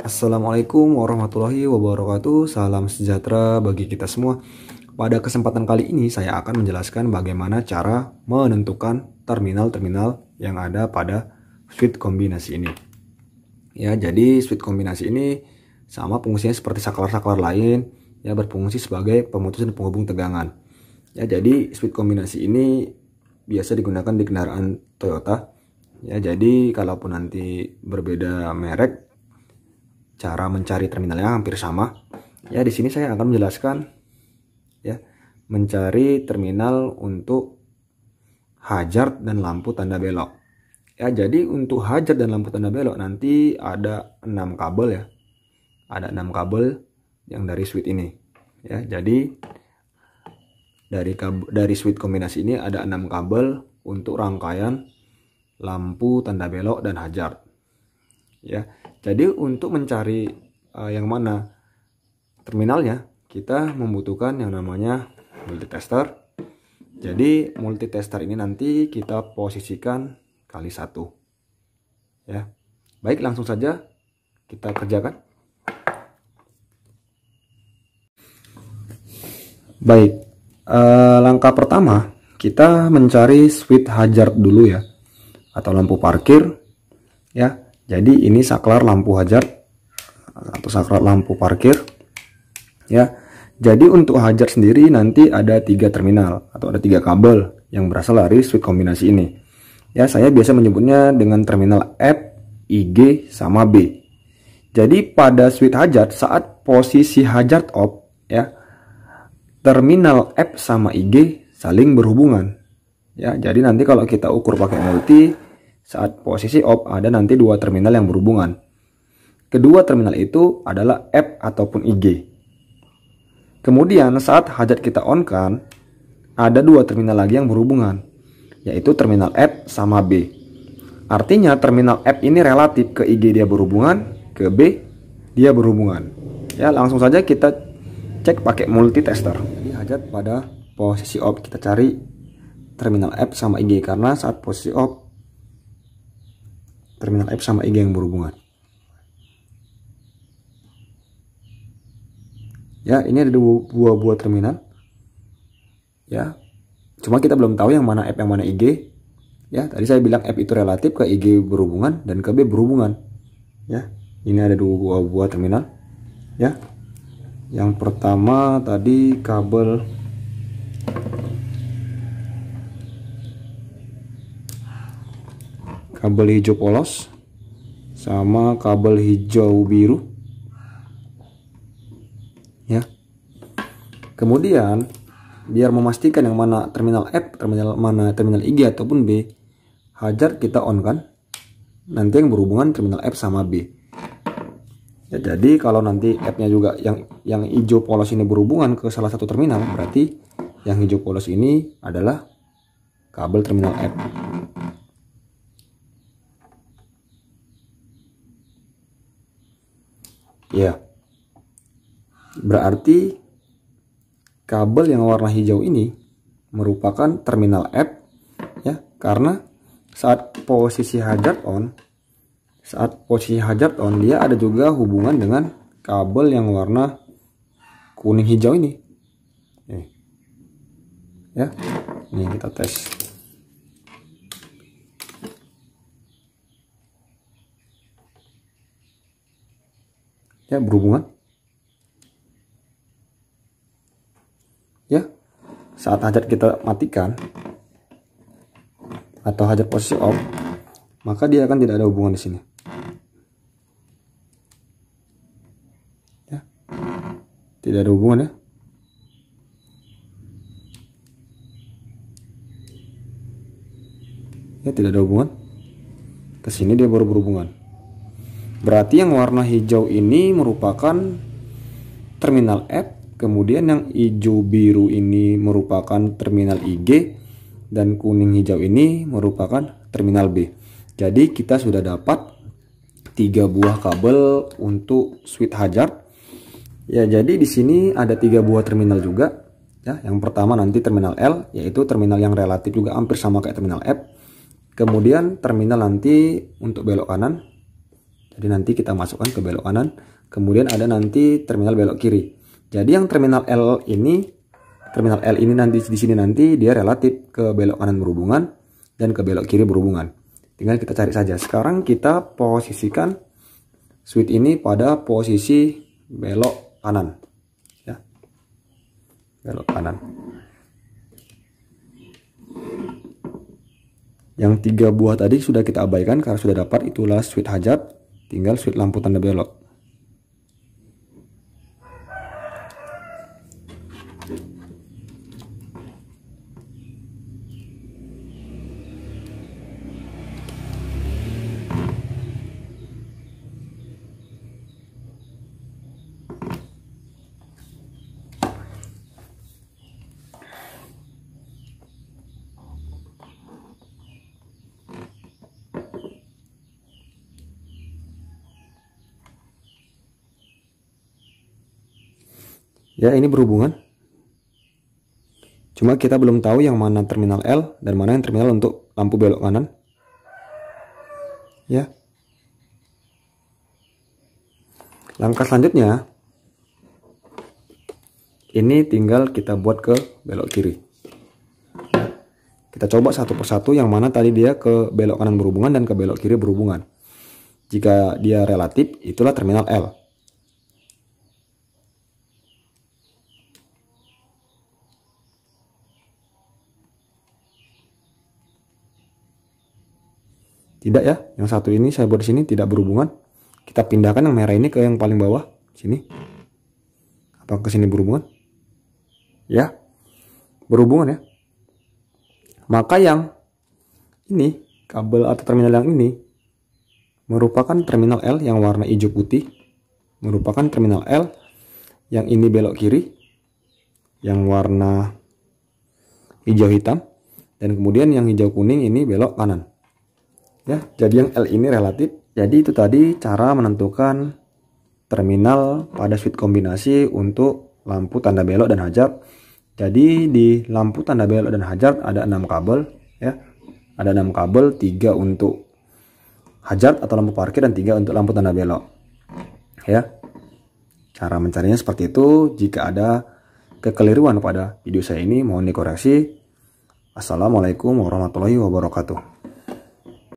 Assalamualaikum warahmatullahi wabarakatuh. Salam sejahtera bagi kita semua. Pada kesempatan kali ini saya akan menjelaskan bagaimana cara menentukan terminal-terminal yang ada pada switch kombinasi ini. Ya, jadi switch kombinasi ini sama fungsinya seperti saklar-saklar lain ya berfungsi sebagai pemutus dan penghubung tegangan. Ya, jadi switch kombinasi ini biasa digunakan di kendaraan Toyota. Ya, jadi kalaupun nanti berbeda merek cara mencari terminalnya hampir sama. Ya, di sini saya akan menjelaskan ya mencari terminal untuk hajar dan lampu tanda belok. Ya, jadi untuk hajar dan lampu tanda belok nanti ada 6 kabel ya. Ada 6 kabel yang dari switch ini. Ya, jadi dari dari switch kombinasi ini ada 6 kabel untuk rangkaian lampu tanda belok dan hajar. Ya. Jadi untuk mencari uh, yang mana terminalnya, kita membutuhkan yang namanya multitester. Jadi multitester ini nanti kita posisikan kali satu. Ya. Baik, langsung saja kita kerjakan. Baik, eh, langkah pertama kita mencari switch hazard dulu ya, atau lampu parkir ya. Jadi ini saklar lampu hajar atau saklar lampu parkir. Ya. Jadi untuk hajar sendiri nanti ada tiga terminal atau ada tiga kabel yang berasal dari switch kombinasi ini. Ya, saya biasa menyebutnya dengan terminal F, IG, sama B. Jadi pada switch hajar saat posisi hajar off ya terminal F sama IG saling berhubungan. Ya, jadi nanti kalau kita ukur pakai multi saat posisi off ada nanti dua terminal yang berhubungan. Kedua terminal itu adalah app ataupun IG. Kemudian saat hajat kita on kan, ada dua terminal lagi yang berhubungan, yaitu terminal app sama B. Artinya terminal app ini relatif ke IG dia berhubungan, ke B dia berhubungan. Ya langsung saja kita cek pakai multitester. Jadi hajat pada posisi off kita cari terminal app sama IG karena saat posisi off terminal F sama IG yang berhubungan. Ya, ini ada dua buah, buah terminal. Ya. Cuma kita belum tahu yang mana F yang mana IG. Ya, tadi saya bilang F itu relatif ke IG berhubungan dan ke B berhubungan. Ya. Ini ada dua buah, buah terminal. Ya. Yang pertama tadi kabel kabel hijau polos sama kabel hijau biru ya kemudian biar memastikan yang mana terminal F terminal mana terminal IG ataupun B hajar kita on kan nanti yang berhubungan terminal F sama B ya, jadi kalau nanti F nya juga yang yang hijau polos ini berhubungan ke salah satu terminal berarti yang hijau polos ini adalah kabel terminal F Ya. Berarti kabel yang warna hijau ini merupakan terminal app ya, karena saat posisi hazard on saat posisi hazard on dia ada juga hubungan dengan kabel yang warna kuning hijau ini. Eh. Ya. ini kita tes. ya berhubungan ya saat hajat kita matikan atau hajat posisi off maka dia akan tidak ada hubungan di sini ya tidak ada hubungan ya ya tidak ada hubungan ke sini dia baru berhubungan Berarti yang warna hijau ini merupakan terminal F, kemudian yang hijau biru ini merupakan terminal IG, dan kuning hijau ini merupakan terminal B. Jadi kita sudah dapat tiga buah kabel untuk switch hajar. Ya, jadi di sini ada tiga buah terminal juga. Ya, yang pertama nanti terminal L, yaitu terminal yang relatif juga hampir sama kayak terminal F. Kemudian terminal nanti untuk belok kanan, jadi nanti kita masukkan ke belok kanan. Kemudian ada nanti terminal belok kiri. Jadi yang terminal L ini, terminal L ini nanti di sini nanti dia relatif ke belok kanan berhubungan dan ke belok kiri berhubungan. Tinggal kita cari saja. Sekarang kita posisikan switch ini pada posisi belok kanan. Ya. Belok kanan. Yang tiga buah tadi sudah kita abaikan karena sudah dapat itulah switch hajat tinggal switch lampu tanda belok Ya, ini berhubungan. Cuma kita belum tahu yang mana terminal L dan mana yang terminal untuk lampu belok kanan. Ya. Langkah selanjutnya, ini tinggal kita buat ke belok kiri. Kita coba satu persatu yang mana tadi dia ke belok kanan berhubungan dan ke belok kiri berhubungan. Jika dia relatif, itulah terminal L. Tidak ya, yang satu ini saya buat di sini tidak berhubungan. Kita pindahkan yang merah ini ke yang paling bawah, sini. Apa ke sini berhubungan? Ya, berhubungan ya. Maka yang ini, kabel atau terminal yang ini, merupakan terminal L yang warna hijau putih. Merupakan terminal L yang ini belok kiri, yang warna hijau hitam dan kemudian yang hijau kuning ini belok kanan ya jadi yang L ini relatif jadi itu tadi cara menentukan terminal pada switch kombinasi untuk lampu tanda belok dan hajat jadi di lampu tanda belok dan hajat ada enam kabel ya ada enam kabel tiga untuk hajat atau lampu parkir dan tiga untuk lampu tanda belok ya cara mencarinya seperti itu jika ada kekeliruan pada video saya ini mohon dikoreksi Assalamualaikum warahmatullahi wabarakatuh